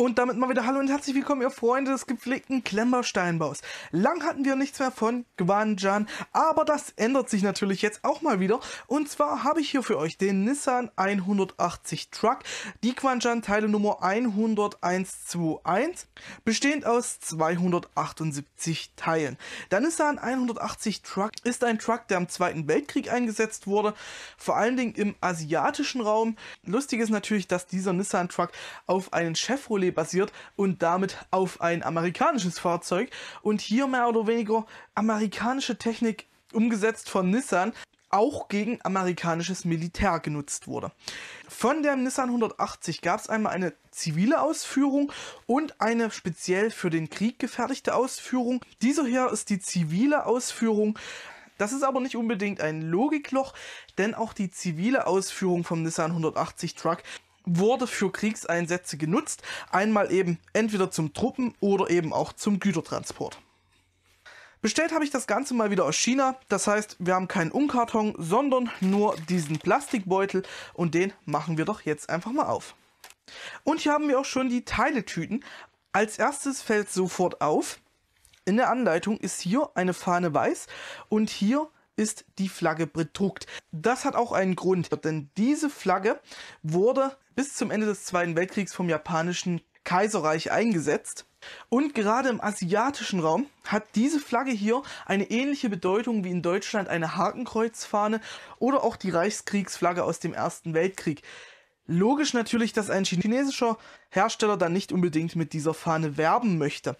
Und damit mal wieder Hallo und herzlich willkommen, ihr Freunde des gepflegten Klemmbausteinaus. Lang hatten wir nichts mehr von Gwanjan, aber das ändert sich natürlich jetzt auch mal wieder. Und zwar habe ich hier für euch den Nissan 180 Truck, die Gwanjan Teile Nummer 10121, bestehend aus 278 Teilen. Der Nissan 180 Truck ist ein Truck, der im Zweiten Weltkrieg eingesetzt wurde, vor allen Dingen im asiatischen Raum. Lustig ist natürlich, dass dieser Nissan Truck auf einen Chevrolet basiert und damit auf ein amerikanisches Fahrzeug und hier mehr oder weniger amerikanische Technik umgesetzt von Nissan auch gegen amerikanisches Militär genutzt wurde. Von der Nissan 180 gab es einmal eine zivile Ausführung und eine speziell für den Krieg gefertigte Ausführung. Dieser hier ist die zivile Ausführung. Das ist aber nicht unbedingt ein Logikloch, denn auch die zivile Ausführung vom Nissan 180 Truck wurde für Kriegseinsätze genutzt. Einmal eben entweder zum Truppen- oder eben auch zum Gütertransport. Bestellt habe ich das Ganze mal wieder aus China. Das heißt, wir haben keinen Umkarton, sondern nur diesen Plastikbeutel und den machen wir doch jetzt einfach mal auf. Und hier haben wir auch schon die Teiletüten. Als erstes fällt sofort auf, in der Anleitung ist hier eine Fahne weiß und hier ist die Flagge bedruckt. Das hat auch einen Grund, denn diese Flagge wurde bis zum Ende des Zweiten Weltkriegs vom japanischen Kaiserreich eingesetzt. Und gerade im asiatischen Raum hat diese Flagge hier eine ähnliche Bedeutung wie in Deutschland eine Hakenkreuzfahne oder auch die Reichskriegsflagge aus dem Ersten Weltkrieg. Logisch natürlich, dass ein chinesischer Hersteller dann nicht unbedingt mit dieser Fahne werben möchte.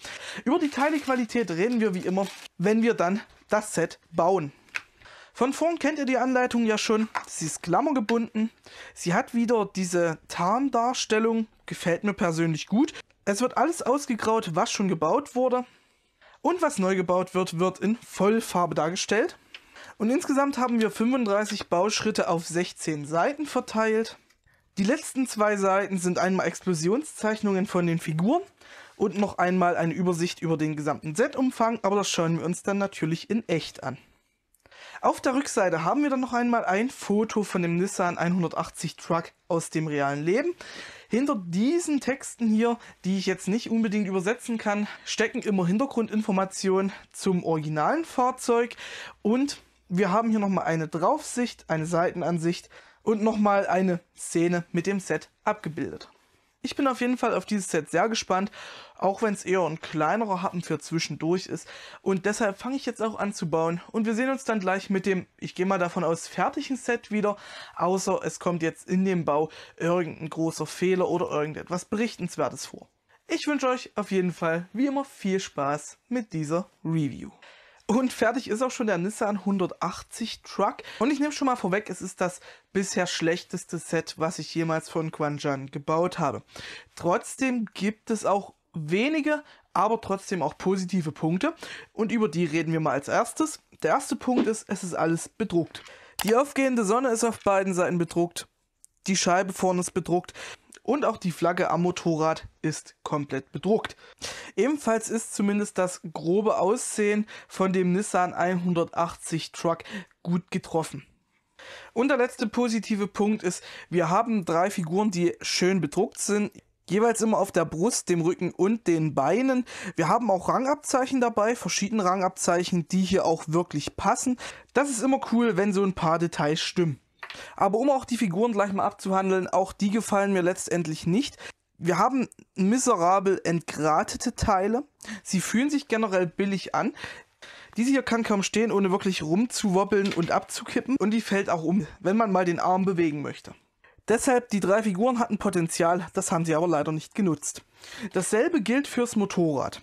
Über die Teilequalität reden wir wie immer, wenn wir dann das Set bauen. Von vorn kennt ihr die Anleitung ja schon. Sie ist klammergebunden. Sie hat wieder diese Tarndarstellung. Gefällt mir persönlich gut. Es wird alles ausgegraut, was schon gebaut wurde. Und was neu gebaut wird, wird in Vollfarbe dargestellt. Und insgesamt haben wir 35 Bauschritte auf 16 Seiten verteilt. Die letzten zwei Seiten sind einmal Explosionszeichnungen von den Figuren und noch einmal eine Übersicht über den gesamten Set-Umfang, aber das schauen wir uns dann natürlich in echt an. Auf der Rückseite haben wir dann noch einmal ein Foto von dem Nissan 180 Truck aus dem realen Leben. Hinter diesen Texten hier, die ich jetzt nicht unbedingt übersetzen kann, stecken immer Hintergrundinformationen zum originalen Fahrzeug und wir haben hier nochmal eine Draufsicht, eine Seitenansicht und nochmal eine Szene mit dem Set abgebildet. Ich bin auf jeden Fall auf dieses Set sehr gespannt, auch wenn es eher ein kleinerer Happen für zwischendurch ist. Und deshalb fange ich jetzt auch an zu bauen. Und wir sehen uns dann gleich mit dem, ich gehe mal davon aus, fertigen Set wieder. Außer es kommt jetzt in dem Bau irgendein großer Fehler oder irgendetwas Berichtenswertes vor. Ich wünsche euch auf jeden Fall wie immer viel Spaß mit dieser Review. Und fertig ist auch schon der Nissan 180 Truck. Und ich nehme schon mal vorweg, es ist das bisher schlechteste Set, was ich jemals von Quanjan gebaut habe. Trotzdem gibt es auch wenige, aber trotzdem auch positive Punkte. Und über die reden wir mal als erstes. Der erste Punkt ist, es ist alles bedruckt. Die aufgehende Sonne ist auf beiden Seiten bedruckt. Die Scheibe vorne ist bedruckt und auch die Flagge am Motorrad ist komplett bedruckt. Ebenfalls ist zumindest das grobe Aussehen von dem Nissan 180 Truck gut getroffen. Und der letzte positive Punkt ist, wir haben drei Figuren, die schön bedruckt sind. Jeweils immer auf der Brust, dem Rücken und den Beinen. Wir haben auch Rangabzeichen dabei, verschiedene Rangabzeichen, die hier auch wirklich passen. Das ist immer cool, wenn so ein paar Details stimmen. Aber um auch die Figuren gleich mal abzuhandeln, auch die gefallen mir letztendlich nicht. Wir haben miserabel entgratete Teile. Sie fühlen sich generell billig an. Diese hier kann kaum stehen, ohne wirklich rumzuwobbeln und abzukippen. Und die fällt auch um, wenn man mal den Arm bewegen möchte. Deshalb, die drei Figuren hatten Potenzial, das haben sie aber leider nicht genutzt. Dasselbe gilt fürs Motorrad.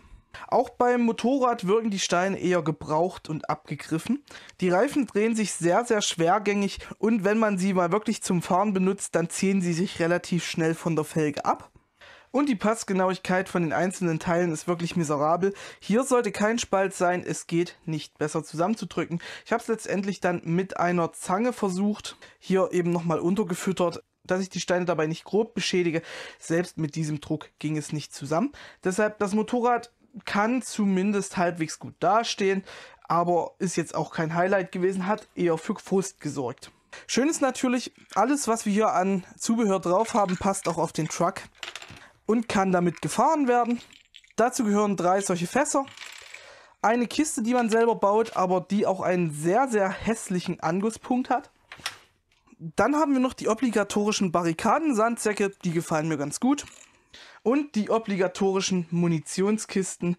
Auch beim Motorrad wirken die Steine eher gebraucht und abgegriffen. Die Reifen drehen sich sehr, sehr schwergängig und wenn man sie mal wirklich zum Fahren benutzt, dann ziehen sie sich relativ schnell von der Felge ab. Und die Passgenauigkeit von den einzelnen Teilen ist wirklich miserabel. Hier sollte kein Spalt sein, es geht nicht besser zusammenzudrücken. Ich habe es letztendlich dann mit einer Zange versucht, hier eben nochmal untergefüttert dass ich die Steine dabei nicht grob beschädige. Selbst mit diesem Druck ging es nicht zusammen. Deshalb das Motorrad kann zumindest halbwegs gut dastehen, aber ist jetzt auch kein Highlight gewesen, hat eher für Frust gesorgt. Schön ist natürlich, alles was wir hier an Zubehör drauf haben, passt auch auf den Truck und kann damit gefahren werden. Dazu gehören drei solche Fässer, eine Kiste, die man selber baut, aber die auch einen sehr, sehr hässlichen Angusspunkt hat. Dann haben wir noch die obligatorischen Barrikaden-Sandsäcke, die gefallen mir ganz gut. Und die obligatorischen Munitionskisten.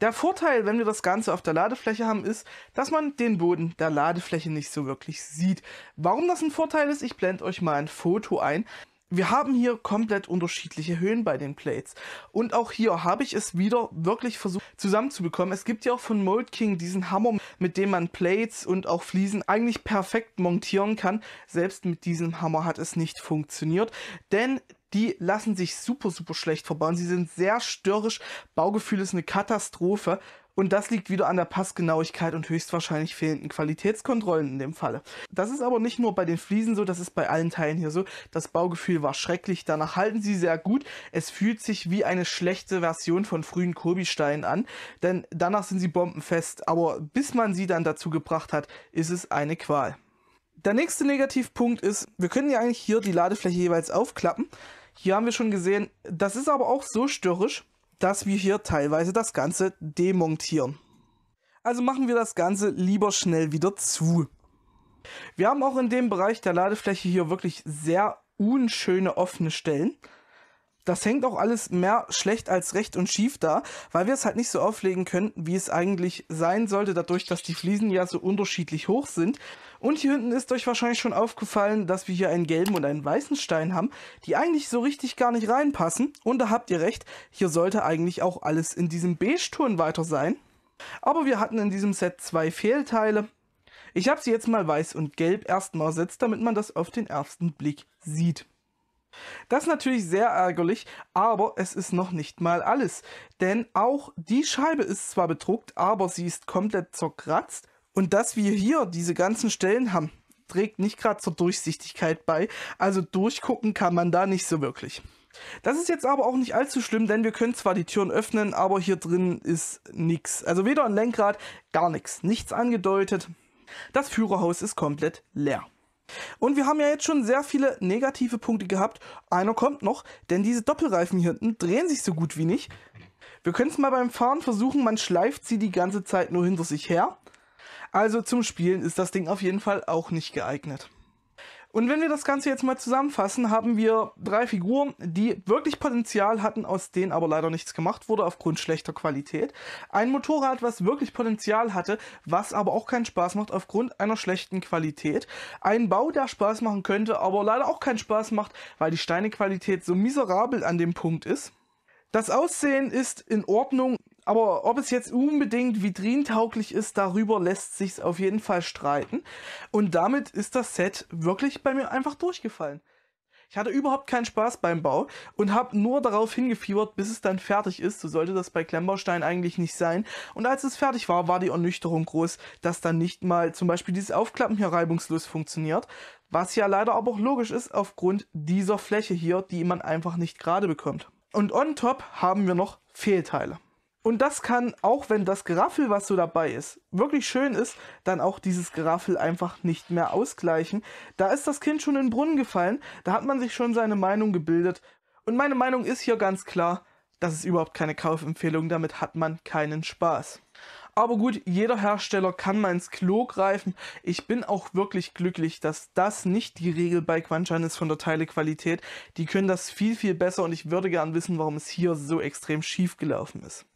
Der Vorteil, wenn wir das Ganze auf der Ladefläche haben, ist, dass man den Boden der Ladefläche nicht so wirklich sieht. Warum das ein Vorteil ist, ich blende euch mal ein Foto ein. Wir haben hier komplett unterschiedliche Höhen bei den Plates. Und auch hier habe ich es wieder wirklich versucht zusammenzubekommen. Es gibt ja auch von Mold King diesen Hammer, mit dem man Plates und auch Fliesen eigentlich perfekt montieren kann. Selbst mit diesem Hammer hat es nicht funktioniert, denn die lassen sich super, super schlecht verbauen. Sie sind sehr störrisch. Baugefühl ist eine Katastrophe. Und das liegt wieder an der Passgenauigkeit und höchstwahrscheinlich fehlenden Qualitätskontrollen in dem Falle. Das ist aber nicht nur bei den Fliesen so, das ist bei allen Teilen hier so. Das Baugefühl war schrecklich, danach halten sie sehr gut. Es fühlt sich wie eine schlechte Version von frühen Kobi-Steinen an, denn danach sind sie bombenfest. Aber bis man sie dann dazu gebracht hat, ist es eine Qual. Der nächste Negativpunkt ist, wir können ja eigentlich hier die Ladefläche jeweils aufklappen, hier haben wir schon gesehen, das ist aber auch so störrisch, dass wir hier teilweise das Ganze demontieren. Also machen wir das Ganze lieber schnell wieder zu. Wir haben auch in dem Bereich der Ladefläche hier wirklich sehr unschöne offene Stellen. Das hängt auch alles mehr schlecht als recht und schief da, weil wir es halt nicht so auflegen können, wie es eigentlich sein sollte, dadurch, dass die Fliesen ja so unterschiedlich hoch sind und hier hinten ist euch wahrscheinlich schon aufgefallen, dass wir hier einen gelben und einen weißen Stein haben, die eigentlich so richtig gar nicht reinpassen. Und da habt ihr recht, hier sollte eigentlich auch alles in diesem Beige-Ton weiter sein. Aber wir hatten in diesem Set zwei Fehlteile. Ich habe sie jetzt mal weiß und gelb erstmal ersetzt, damit man das auf den ersten Blick sieht. Das ist natürlich sehr ärgerlich, aber es ist noch nicht mal alles. Denn auch die Scheibe ist zwar bedruckt, aber sie ist komplett zerkratzt und dass wir hier diese ganzen Stellen haben, trägt nicht gerade zur Durchsichtigkeit bei. Also durchgucken kann man da nicht so wirklich. Das ist jetzt aber auch nicht allzu schlimm, denn wir können zwar die Türen öffnen, aber hier drin ist nichts. Also weder ein Lenkrad, gar nichts. Nichts angedeutet. Das Führerhaus ist komplett leer. Und wir haben ja jetzt schon sehr viele negative Punkte gehabt. Einer kommt noch, denn diese Doppelreifen hier hinten drehen sich so gut wie nicht. Wir können es mal beim Fahren versuchen, man schleift sie die ganze Zeit nur hinter sich her. Also zum Spielen ist das Ding auf jeden Fall auch nicht geeignet. Und wenn wir das Ganze jetzt mal zusammenfassen, haben wir drei Figuren, die wirklich Potenzial hatten, aus denen aber leider nichts gemacht wurde aufgrund schlechter Qualität. Ein Motorrad, was wirklich Potenzial hatte, was aber auch keinen Spaß macht aufgrund einer schlechten Qualität. Ein Bau, der Spaß machen könnte, aber leider auch keinen Spaß macht, weil die Steinequalität so miserabel an dem Punkt ist. Das Aussehen ist in Ordnung, aber ob es jetzt unbedingt vitrintauglich ist, darüber lässt sich's auf jeden Fall streiten. Und damit ist das Set wirklich bei mir einfach durchgefallen. Ich hatte überhaupt keinen Spaß beim Bau und habe nur darauf hingefiebert, bis es dann fertig ist. So sollte das bei Klemmbaustein eigentlich nicht sein. Und als es fertig war, war die Ernüchterung groß, dass dann nicht mal zum Beispiel dieses Aufklappen hier reibungslos funktioniert. Was ja leider aber auch logisch ist aufgrund dieser Fläche hier, die man einfach nicht gerade bekommt. Und on top haben wir noch Fehlteile. Und das kann, auch wenn das Geraffel, was so dabei ist, wirklich schön ist, dann auch dieses Geraffel einfach nicht mehr ausgleichen. Da ist das Kind schon in den Brunnen gefallen, da hat man sich schon seine Meinung gebildet. Und meine Meinung ist hier ganz klar, das ist überhaupt keine Kaufempfehlung, damit hat man keinen Spaß. Aber gut, jeder Hersteller kann mal ins Klo greifen. Ich bin auch wirklich glücklich, dass das nicht die Regel bei Quanchan ist von der Teilequalität. Die können das viel, viel besser und ich würde gern wissen, warum es hier so extrem schief gelaufen ist.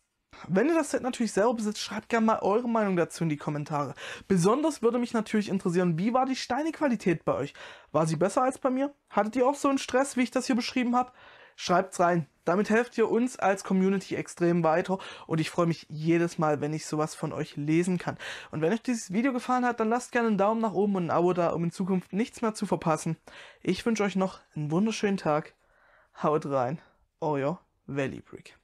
Wenn ihr das Set natürlich selber besitzt, schreibt gerne mal eure Meinung dazu in die Kommentare. Besonders würde mich natürlich interessieren, wie war die Steinequalität bei euch? War sie besser als bei mir? Hattet ihr auch so einen Stress, wie ich das hier beschrieben habe? Schreibt's rein. Damit helft ihr uns als Community extrem weiter und ich freue mich jedes Mal, wenn ich sowas von euch lesen kann. Und wenn euch dieses Video gefallen hat, dann lasst gerne einen Daumen nach oben und ein Abo da, um in Zukunft nichts mehr zu verpassen. Ich wünsche euch noch einen wunderschönen Tag. Haut rein, euer Valley Brick.